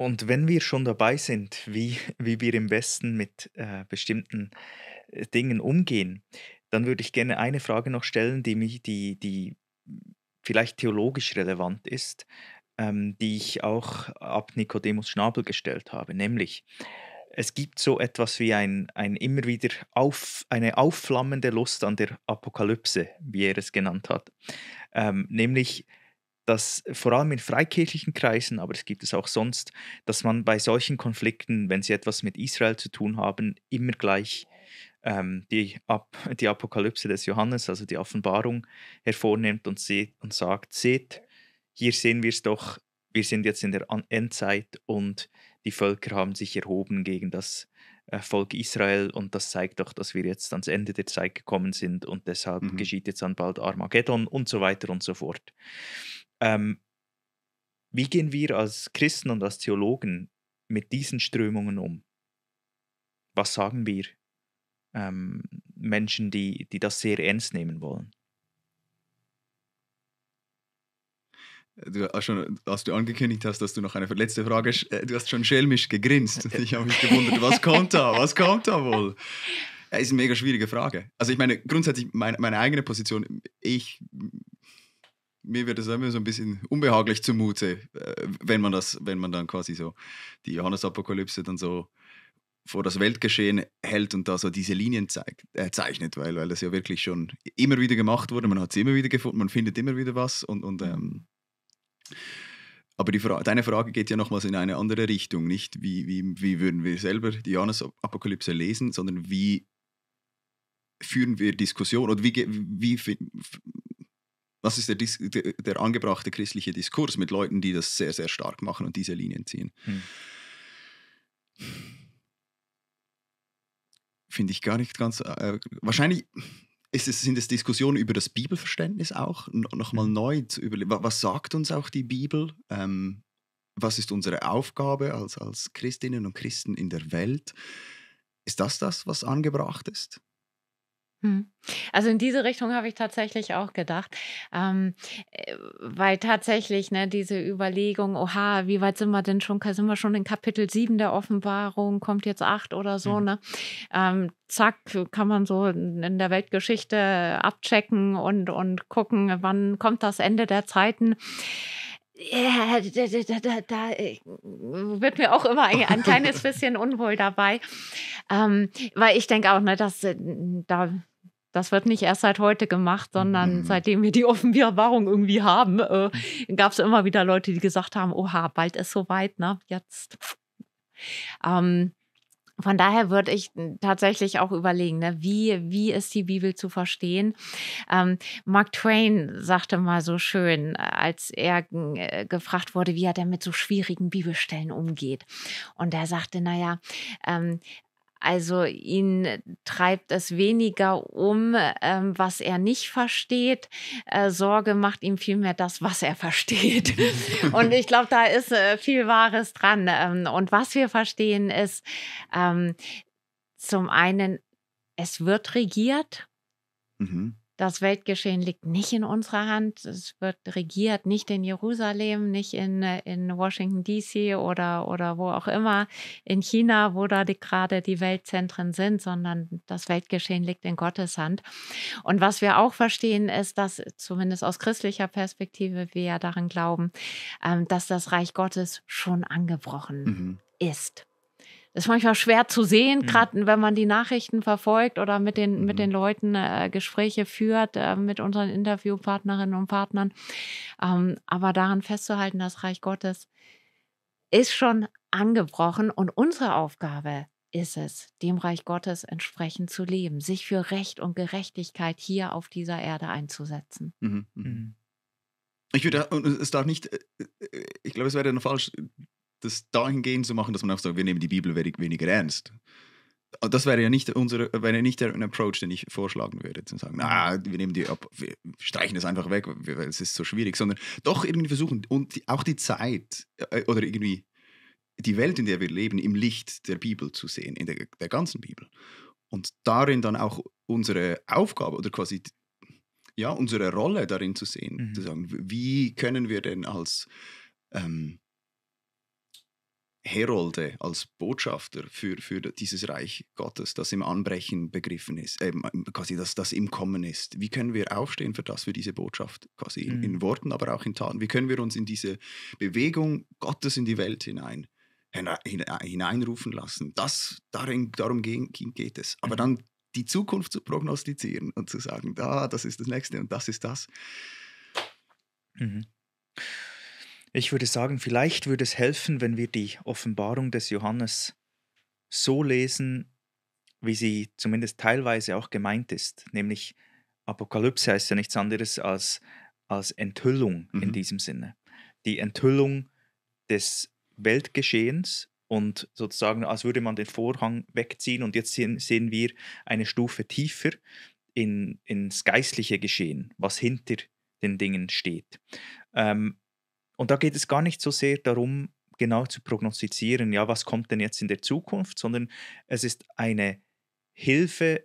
Und wenn wir schon dabei sind, wie, wie wir im Westen mit äh, bestimmten äh, Dingen umgehen, dann würde ich gerne eine Frage noch stellen, die, mich, die, die vielleicht theologisch relevant ist, ähm, die ich auch ab Nikodemus Schnabel gestellt habe, nämlich es gibt so etwas wie ein, ein immer wieder auf, eine aufflammende Lust an der Apokalypse, wie er es genannt hat. Ähm, nämlich, dass vor allem in freikirchlichen Kreisen, aber es gibt es auch sonst, dass man bei solchen Konflikten, wenn sie etwas mit Israel zu tun haben, immer gleich ähm, die, Ap die Apokalypse des Johannes, also die Offenbarung, hervornimmt und, seht, und sagt, seht, hier sehen wir es doch, wir sind jetzt in der Endzeit und die Völker haben sich erhoben gegen das äh, Volk Israel und das zeigt doch, dass wir jetzt ans Ende der Zeit gekommen sind und deshalb mhm. geschieht jetzt dann bald Armageddon und so weiter und so fort. Ähm, wie gehen wir als Christen und als Theologen mit diesen Strömungen um? Was sagen wir ähm, Menschen, die, die das sehr ernst nehmen wollen? Du hast schon, als du angekündigt hast, dass du noch eine letzte Frage, hast, äh, du hast schon schelmisch gegrinst. Äh. Ich habe mich gewundert, was kommt da, was kommt da wohl? Es äh, ist eine mega schwierige Frage. Also ich meine, grundsätzlich meine, meine eigene Position, ich, mir wird es immer so ein bisschen unbehaglich zumute, wenn man das, wenn man dann quasi so die Johannesapokalypse dann so vor das Weltgeschehen hält und da so diese Linien zeigt, äh, zeichnet, weil, weil das ja wirklich schon immer wieder gemacht wurde. Man hat sie immer wieder gefunden, man findet immer wieder was und, und ähm, aber Fra deine Frage geht ja nochmals in eine andere Richtung, nicht? Wie, wie, wie würden wir selber die Johannes-Apokalypse lesen, sondern wie führen wir Diskussionen oder wie, wie, was ist der, der, der, angebrachte christliche Diskurs mit Leuten, die das sehr, sehr stark machen und diese Linien ziehen? Hm. Finde ich gar nicht ganz. Äh, wahrscheinlich ist es, sind es Diskussionen über das Bibelverständnis auch nochmal neu zu überlegen? Was sagt uns auch die Bibel? Ähm, was ist unsere Aufgabe als, als Christinnen und Christen in der Welt? Ist das das, was angebracht ist? Hm. Also in diese Richtung habe ich tatsächlich auch gedacht, ähm, äh, weil tatsächlich ne, diese Überlegung, oha, wie weit sind wir denn schon, sind wir schon in Kapitel 7 der Offenbarung, kommt jetzt 8 oder so, mhm. ne? Ähm, zack, kann man so in der Weltgeschichte abchecken und, und gucken, wann kommt das Ende der Zeiten ja, da, da, da, da, äh, wird mir auch immer ein, ein kleines bisschen unwohl dabei. Ähm, weil ich denke auch, ne, dass äh, da das wird nicht erst seit heute gemacht, sondern mhm. seitdem wir die Offenbarung irgendwie haben, äh, gab es immer wieder Leute, die gesagt haben, oha, bald ist soweit, ne? Jetzt. Ähm, von daher würde ich hm, tatsächlich auch überlegen, ne, wie, wie ist die Bibel zu verstehen? Ähm, Mark Twain sagte mal so schön, als er hm, äh, gefragt wurde, wie er denn mit so schwierigen Bibelstellen umgeht. Und er sagte, naja, ähm, also ihn äh, treibt es weniger um, ähm, was er nicht versteht. Äh, Sorge macht ihm vielmehr das, was er versteht. und ich glaube, da ist äh, viel Wahres dran. Ähm, und was wir verstehen ist, ähm, zum einen, es wird regiert. Mhm das Weltgeschehen liegt nicht in unserer Hand. Es wird regiert nicht in Jerusalem, nicht in, äh, in Washington DC oder, oder wo auch immer, in China, wo da die, gerade die Weltzentren sind, sondern das Weltgeschehen liegt in Gottes Hand. Und was wir auch verstehen, ist, dass zumindest aus christlicher Perspektive wir ja daran glauben, ähm, dass das Reich Gottes schon angebrochen mhm. ist ist manchmal schwer zu sehen, mhm. gerade wenn man die Nachrichten verfolgt oder mit den, mhm. mit den Leuten äh, Gespräche führt, äh, mit unseren Interviewpartnerinnen und Partnern. Ähm, aber daran festzuhalten, das Reich Gottes ist schon angebrochen und unsere Aufgabe ist es, dem Reich Gottes entsprechend zu leben, sich für Recht und Gerechtigkeit hier auf dieser Erde einzusetzen. Mhm. mhm. mhm. Ich würde, es darf nicht, äh, äh, ich glaube, es wäre dann falsch, das dahingehend zu machen, dass man auch sagt, wir nehmen die Bibel weniger ernst. Ah, das wäre ja nicht unsere, wäre nicht ein Approach, den ich vorschlagen würde, zu sagen, na, wir nehmen die ab, wir streichen das einfach weg, weil es ist so schwierig, sondern doch irgendwie versuchen und auch die Zeit äh, oder irgendwie die Welt, in der wir leben, im Licht der Bibel zu sehen, in der, der ganzen Bibel. Und darin dann auch unsere Aufgabe oder quasi ja, unsere Rolle darin zu sehen, mhm. zu sagen, wie können wir denn als ähm, Herolde, als Botschafter für, für dieses Reich Gottes, das im Anbrechen begriffen ist, äh, quasi das, das im Kommen ist. Wie können wir aufstehen für das, für diese Botschaft, quasi in, in mhm. Worten, aber auch in Taten? Wie können wir uns in diese Bewegung Gottes in die Welt hinein äh, hineinrufen lassen. Das, darin, darum geht es. Aber mhm. dann die Zukunft zu prognostizieren und zu sagen, da, das ist das Nächste und das ist das. Mhm. Ich würde sagen, vielleicht würde es helfen, wenn wir die Offenbarung des Johannes so lesen, wie sie zumindest teilweise auch gemeint ist, nämlich Apokalypse heißt ja nichts anderes als, als Enthüllung mhm. in diesem Sinne. Die Enthüllung des Weltgeschehens und sozusagen, als würde man den Vorhang wegziehen und jetzt sehen, sehen wir eine Stufe tiefer in, ins geistliche Geschehen, was hinter den Dingen steht. Ähm, und da geht es gar nicht so sehr darum, genau zu prognostizieren, ja, was kommt denn jetzt in der Zukunft, sondern es ist eine Hilfe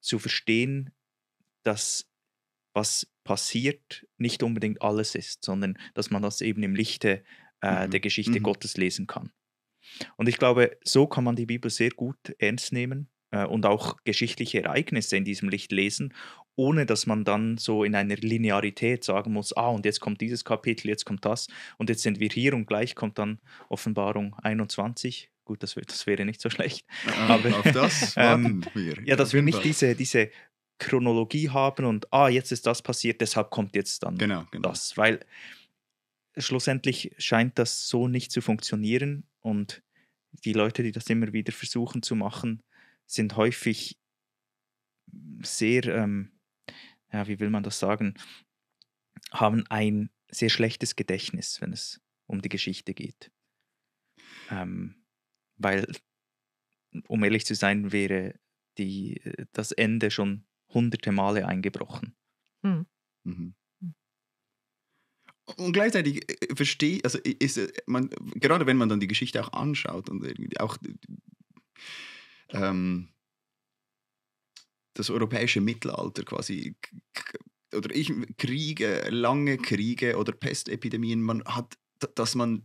zu verstehen, dass was passiert, nicht unbedingt alles ist, sondern dass man das eben im Lichte äh, mhm. der Geschichte mhm. Gottes lesen kann. Und ich glaube, so kann man die Bibel sehr gut ernst nehmen äh, und auch geschichtliche Ereignisse in diesem Licht lesen ohne dass man dann so in einer Linearität sagen muss, ah, und jetzt kommt dieses Kapitel, jetzt kommt das und jetzt sind wir hier und gleich kommt dann Offenbarung 21. Gut, das, das wäre nicht so schlecht. Ah, Aber, auf das ähm, warten wir. ja, dass wir nicht genau. diese, diese Chronologie haben und, ah, jetzt ist das passiert, deshalb kommt jetzt dann genau, genau. das. Weil schlussendlich scheint das so nicht zu funktionieren und die Leute, die das immer wieder versuchen zu machen, sind häufig sehr ähm, ja, wie will man das sagen, haben ein sehr schlechtes Gedächtnis, wenn es um die Geschichte geht. Ähm, weil, um ehrlich zu sein, wäre die, äh, das Ende schon hunderte Male eingebrochen. Hm. Mhm. Hm. Und gleichzeitig äh, äh, verstehe, also ist man, gerade wenn man dann die Geschichte auch anschaut und auch ähm, das europäische Mittelalter quasi oder ich, Kriege, lange Kriege oder Pestepidemien, man hat, dass man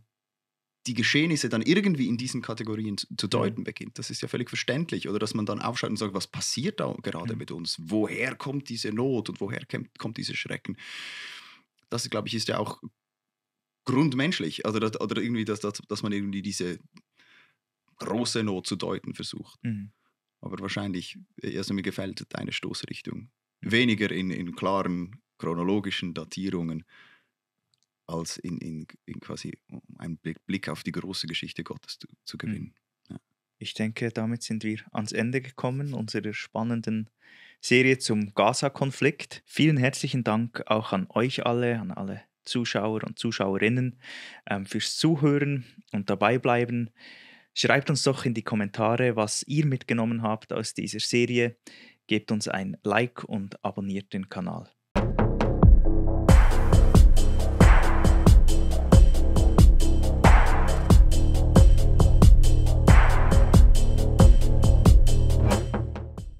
die Geschehnisse dann irgendwie in diesen Kategorien zu mhm. deuten beginnt. Das ist ja völlig verständlich. Oder dass man dann aufschaut und sagt, was passiert da gerade mhm. mit uns? Woher kommt diese Not und woher kommt diese Schrecken? Das, glaube ich, ist ja auch grundmenschlich. Also, oder irgendwie, dass, dass, dass man irgendwie diese große Not zu deuten versucht. Mhm aber wahrscheinlich, äh, also mir gefällt deine Stoßrichtung. Weniger in, in klaren chronologischen Datierungen als in, in, in quasi einen Blick auf die große Geschichte Gottes zu, zu hm. gewinnen. Ja. Ich denke, damit sind wir ans Ende gekommen unserer spannenden Serie zum Gaza-Konflikt. Vielen herzlichen Dank auch an euch alle, an alle Zuschauer und Zuschauerinnen ähm, fürs Zuhören und dabei bleiben. Schreibt uns doch in die Kommentare, was ihr mitgenommen habt aus dieser Serie. Gebt uns ein Like und abonniert den Kanal.